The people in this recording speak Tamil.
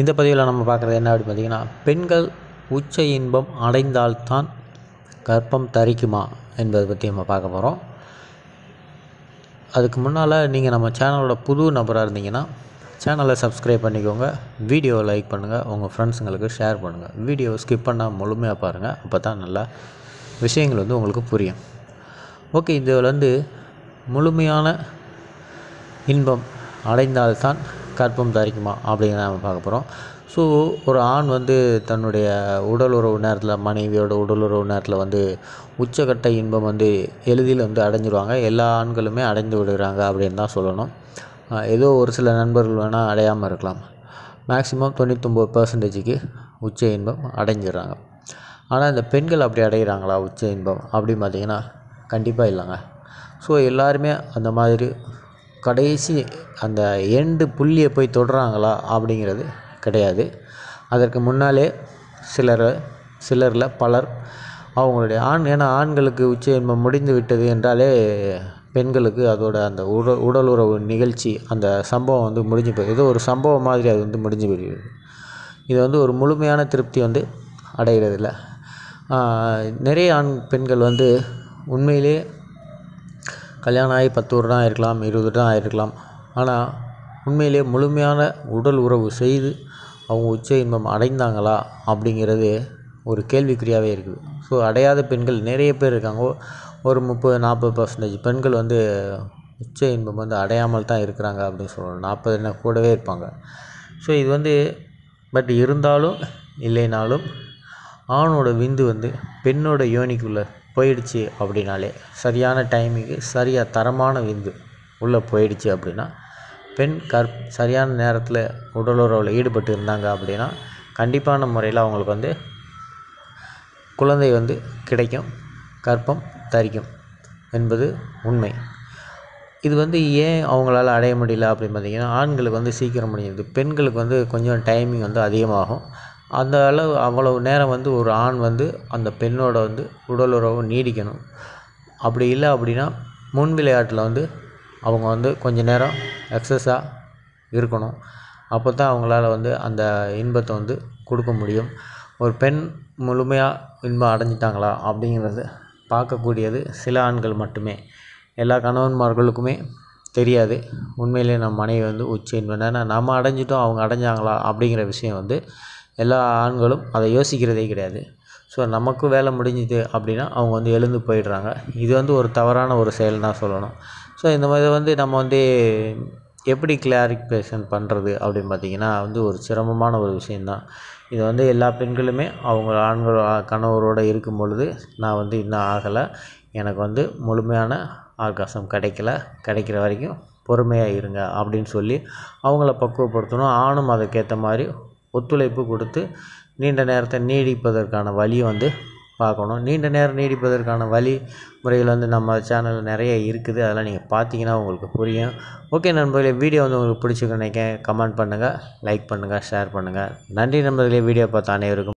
இந்த பதிவில் நம்ம பார்க்குறது என்ன அப்படின்னு பார்த்தீங்கன்னா பெண்கள் உச்ச இன்பம் அடைந்தால்தான் கர்ப்பம் தரிக்குமா என்பதை பற்றி நம்ம பார்க்க போகிறோம் அதுக்கு முன்னால் நீங்கள் நம்ம சேனலோட புது நபராக இருந்தீங்கன்னா சேனலை சப்ஸ்கிரைப் பண்ணிக்கோங்க வீடியோ லைக் பண்ணுங்கள் உங்கள் ஃப்ரெண்ட்ஸுங்களுக்கு ஷேர் பண்ணுங்கள் வீடியோ ஸ்கிப் பண்ணால் முழுமையாக பாருங்கள் அப்போ தான் நல்லா விஷயங்கள் வந்து உங்களுக்கு புரியும் ஓகே இதில் வந்து முழுமையான இன்பம் அடைந்தால்தான் கற்பம் தரிக்குமா அப்படிங்கிற நம்ம பார்க்க போகிறோம் ஸோ ஒரு ஆண் வந்து தன்னுடைய உடல் உறவு நேரத்தில் மனைவியோட உடல் உறவு நேரத்தில் வந்து உச்சக்கட்ட இன்பம் வந்து எளிதில் வந்து அடைஞ்சிருவாங்க எல்லா ஆண்களுமே அடைந்து விடுகிறாங்க அப்படின்னு தான் சொல்லணும் ஏதோ ஒரு சில நண்பர்கள் வேணால் அடையாமல் இருக்கலாம் மேக்ஸிமம் தொண்ணூத்தொம்பது பர்சன்டேஜுக்கு உச்ச இன்பம் அடைஞ்சிடுறாங்க ஆனால் இந்த பெண்கள் அப்படி அடைகிறாங்களா உச்ச இன்பம் அப்படின்னு பார்த்திங்கன்னா கண்டிப்பாக இல்லைங்க ஸோ எல்லாருமே அந்த மாதிரி கடைசி அந்த எண்டு புள்ளியை போய் தொடுறாங்களா அப்படிங்கிறது கிடையாது அதற்கு முன்னாலே சிலர் சிலரில் பலர் அவங்களுடைய ஆண் ஏன்னா ஆண்களுக்கு உச்ச இன்பம் முடிந்து விட்டது என்றாலே பெண்களுக்கு அதோட அந்த உடல் உடல் உறவு நிகழ்ச்சி அந்த சம்பவம் வந்து முடிஞ்சு போயிடுது ஏதோ ஒரு சம்பவம் மாதிரி அது வந்து முடிஞ்சு போயிடுது இது வந்து ஒரு முழுமையான திருப்தி வந்து அடைகிறதில்ல நிறைய ஆண் பெண்கள் வந்து உண்மையிலே கல்யாணம் ஆகி பத்து வருடம் ஆகிருக்கலாம் இருபது வருடம் ஆகிருக்கலாம் ஆனால் உண்மையிலே முழுமையான உடல் உறவு செய்து அவங்க உச்ச இன்பம் அடைந்தாங்களா அப்படிங்கிறது ஒரு கேள்விக்குறியாகவே இருக்குது ஸோ அடையாத பெண்கள் நிறைய பேர் இருக்காங்க ஒரு முப்பது நாற்பது பர்சன்டேஜ் பெண்கள் வந்து உச்ச இன்பம் வந்து அடையாமல் தான் இருக்கிறாங்க அப்படின்னு சொல்லலாம் நாற்பது என்ன கூடவே இருப்பாங்க ஸோ இது வந்து பட் இருந்தாலும் இல்லைனாலும் ஆணோட விந்து வந்து பெண்ணோட யோனிக்குள்ளே போயிடுச்சு அப்படின்னாலே சரியான டைமிங்கு சரியாக தரமான விந்து உள்ளே போயிடுச்சு அப்படின்னா பெண் கற் சரியான நேரத்தில் உடலுறவில் ஈடுபட்டு இருந்தாங்க அப்படின்னா கண்டிப்பான முறையில் அவங்களுக்கு வந்து குழந்தை வந்து கிடைக்கும் கற்பம் தரிக்கும் என்பது உண்மை இது வந்து ஏன் அவங்களால அடைய முடியல அப்படின்னு பார்த்திங்கன்னா ஆண்களுக்கு வந்து சீக்கிரம் முடிஞ்சது பெண்களுக்கு வந்து கொஞ்சம் டைமிங் வந்து அதிகமாகும் அந்த அளவு அவ்வளவு நேரம் வந்து ஒரு ஆண் வந்து அந்த பெண்ணோட வந்து உடலுறவு நீடிக்கணும் அப்படி இல்லை அப்படின்னா முன் விளையாட்டில் வந்து அவங்க வந்து கொஞ்ச நேரம் எக்ஸஸாக இருக்கணும் அப்போ தான் அவங்களால வந்து அந்த இன்பத்தை வந்து கொடுக்க முடியும் ஒரு பெண் முழுமையாக இன்பம் அடைஞ்சிட்டாங்களா அப்படிங்கிறது பார்க்கக்கூடியது சில ஆண்கள் மட்டுமே எல்லா கணவன்மார்களுக்குமே தெரியாது உண்மையிலே நம்ம மனைவி வந்து உச்ச இன்பம் ஏன்னா நம்ம அடைஞ்சிட்டோம் அவங்க அடைஞ்சாங்களா அப்படிங்கிற விஷயம் வந்து எல்லா ஆண்களும் அதை யோசிக்கிறதே கிடையாது ஸோ நமக்கும் வேலை முடிஞ்சுது அப்படின்னா அவங்க வந்து எழுந்து போயிடுறாங்க இது வந்து ஒரு தவறான ஒரு செயல் தான் சொல்லணும் ஸோ இந்த மாதிரி வந்து நம்ம வந்து எப்படி கிளாரிஃபிகேஷன் பண்ணுறது அப்படின்னு பார்த்தீங்கன்னா வந்து ஒரு சிரமமான ஒரு விஷயந்தான் இது வந்து எல்லா பெண்களுமே அவங்க ஆண்கள் கணவரோடு இருக்கும் பொழுது நான் வந்து இன்னும் ஆகலை எனக்கு வந்து முழுமையான ஆகாசம் கிடைக்கல கிடைக்கிற வரைக்கும் பொறுமையாக இருங்க அப்படின்னு சொல்லி அவங்கள பக்குவப்படுத்தணும் ஆணும் அதுக்கேற்ற மாதிரி ஒத்துழைப்பு கொடுத்து நீண்ட நேரத்தை நீடிப்பதற்கான வழியை வந்து பார்க்கணும் நீண்ட நேரம் நீடிப்பதற்கான வழி முறைகள் வந்து நம்ம சேனலில் நிறைய இருக்குது அதெல்லாம் நீங்கள் பார்த்தீங்கன்னா உங்களுக்கு புரியும் ஓகே நண்பர்களே வீடியோ வந்து உங்களுக்கு பிடிச்சிக்க நினைக்கிறேன் கமெண்ட் பண்ணுங்கள் லைக் பண்ணுங்கள் ஷேர் பண்ணுங்கள் நன்றி நண்பர்களே வீடியோ பார்த்த அனைவருக்கும்